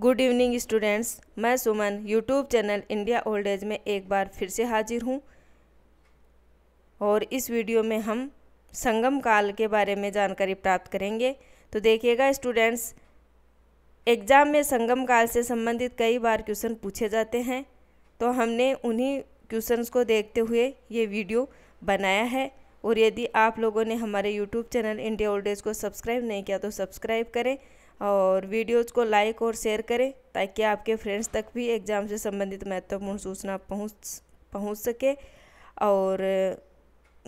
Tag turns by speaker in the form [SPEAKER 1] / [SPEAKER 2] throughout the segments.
[SPEAKER 1] good evening students मैं Suman YouTube channel India old age में एक बार फिर से हाजिर हूँ और इस वीडियो में हम संगम काल के बारे में जानकारी प्राप्त करेंगे तो देखिएगा स्टूडेंट्स एग्ज़ाम में संगम काल से संबंधित कई बार क्वेश्चन पूछे जाते हैं तो हमने उन्हीं क्वेश्चंस को देखते हुए ये वीडियो बनाया है और यदि आप लोगों ने हमारे YouTube channel India old age को सब्सक्राइब नहीं किया तो सब्सक्राइब करें और वीडियोस को लाइक और शेयर करें ताकि आपके फ्रेंड्स तक भी एग्ज़ाम से संबंधित महत्वपूर्ण सूचना पहुंच पहुंच सके और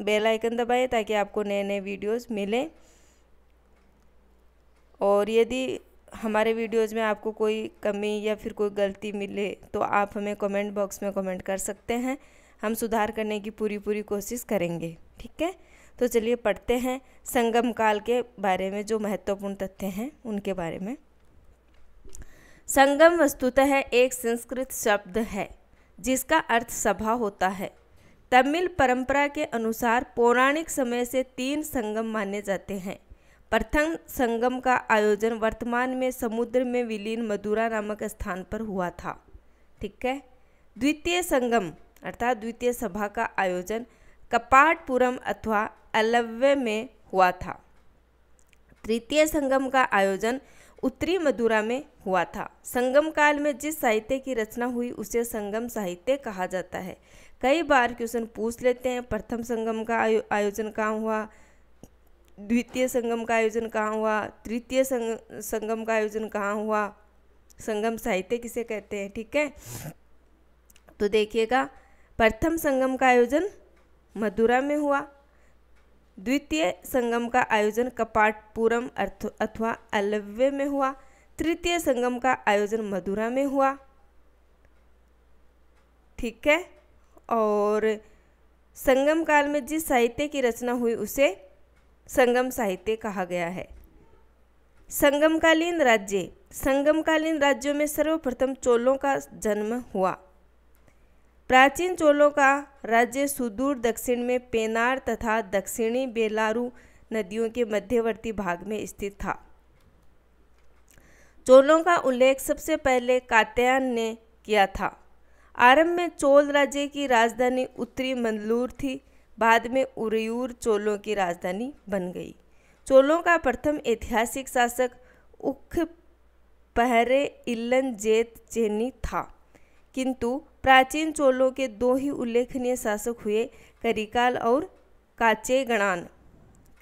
[SPEAKER 1] बेल आइकन दबाएं ताकि आपको नए नए वीडियोस मिलें और यदि हमारे वीडियोस में आपको कोई कमी या फिर कोई गलती मिले तो आप हमें कमेंट बॉक्स में कमेंट कर सकते हैं हम सुधार करने की पूरी पूरी कोशिश करेंगे ठीक है तो चलिए पढ़ते हैं संगम काल के बारे में जो महत्वपूर्ण तथ्य हैं उनके बारे में संगम वस्तुतः एक संस्कृत शब्द है जिसका अर्थ सभा होता है तमिल परंपरा के अनुसार पौराणिक समय से तीन संगम माने जाते हैं प्रथम संगम का आयोजन वर्तमान में समुद्र में विलीन मदुरा नामक स्थान पर हुआ था ठीक है द्वितीय संगम अर्थात द्वितीय सभा का आयोजन कपाटपुरम अथवा अलव्य में हुआ था तृतीय संगम का आयोजन उत्तरी मदुरा में हुआ था संगम काल में जिस साहित्य की रचना हुई उसे संगम साहित्य कहा जाता है कई बार क्वेश्चन पूछ लेते हैं प्रथम संगम का आयो, आयोजन कहाँ हुआ द्वितीय संगम का आयोजन कहाँ हुआ तृतीय संग संगम का आयोजन कहाँ हुआ संगम साहित्य किसे कहते हैं ठीक है तो देखिएगा प्रथम संगम का आयोजन मदुरा में हुआ द्वितीय संगम का आयोजन कपाटपुरम अथवा अलव्य में हुआ तृतीय संगम का आयोजन मधुरा में हुआ ठीक है और संगम काल में जिस साहित्य की रचना हुई उसे संगम साहित्य कहा गया है संगमकालीन राज्य संगमकालीन राज्यों में सर्वप्रथम चोलों का जन्म हुआ प्राचीन चोलों का राज्य सुदूर दक्षिण में पेनार तथा दक्षिणी बेलारू नदियों के मध्यवर्ती भाग में स्थित था चोलों का उल्लेख सबसे पहले कात्यायन ने किया था आरंभ में चोल राज्य की राजधानी उत्तरी मंदलूर थी बाद में उरयूर चोलों की राजधानी बन गई चोलों का प्रथम ऐतिहासिक शासक उख पहरे इल्लन जेत चेनी था किंतु प्राचीन चोलों के दो ही उल्लेखनीय शासक हुए करिकाल और काचे गणान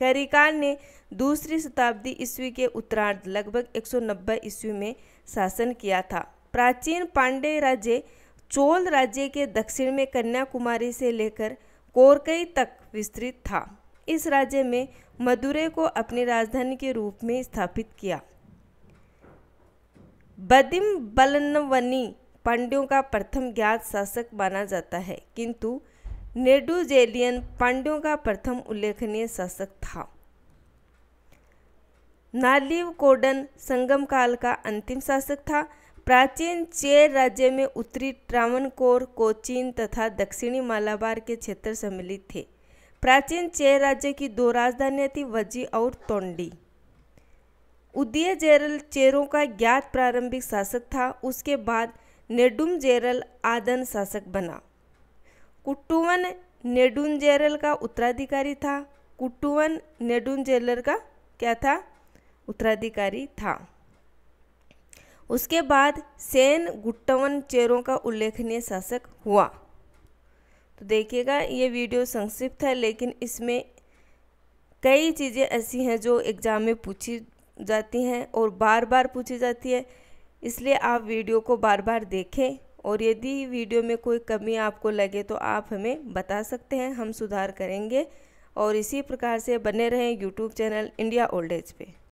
[SPEAKER 1] करिकाल ने दूसरी शताब्दी ईस्वी के उत्तरार्ध लगभग 190 ईस्वी में शासन किया था प्राचीन पांडे राज्य चोल राज्य के दक्षिण में कन्याकुमारी से लेकर कोरकई तक विस्तृत था इस राज्य में मदुरे को अपनी राजधानी के रूप में स्थापित किया बदिम बलनवनी पांड्यों का प्रथम ज्ञात शासक माना जाता है किंतु नेडुजेलियन पांड्यों का प्रथम उल्लेखनीय शासक था नालिव कोडन संगम काल का अंतिम शासक था प्राचीन चेर राज्य में उत्तरी ट्रावनकोर कोचीन तथा दक्षिणी मालाबार के क्षेत्र सम्मिलित थे प्राचीन चेर राज्य की दो राजधानियां थी वजी और तोंडी उदय जेरल चेरों का ज्ञात प्रारंभिक शासक था उसके बाद नेडुमजेरल आदन शासक बना कुट्टुवन नेडुंजेरल का उत्तराधिकारी था कुट्टुवन नेडुंजेलर का क्या था उत्तराधिकारी था उसके बाद सेन गुट्टवन चेरों का उल्लेखनीय शासक हुआ तो देखिएगा ये वीडियो संक्षिप्त है लेकिन इसमें कई चीज़ें ऐसी हैं जो एग्ज़ाम में पूछी जाती हैं और बार बार पूछी जाती है इसलिए आप वीडियो को बार बार देखें और यदि वीडियो में कोई कमी आपको लगे तो आप हमें बता सकते हैं हम सुधार करेंगे और इसी प्रकार से बने रहें YouTube channel India old age पर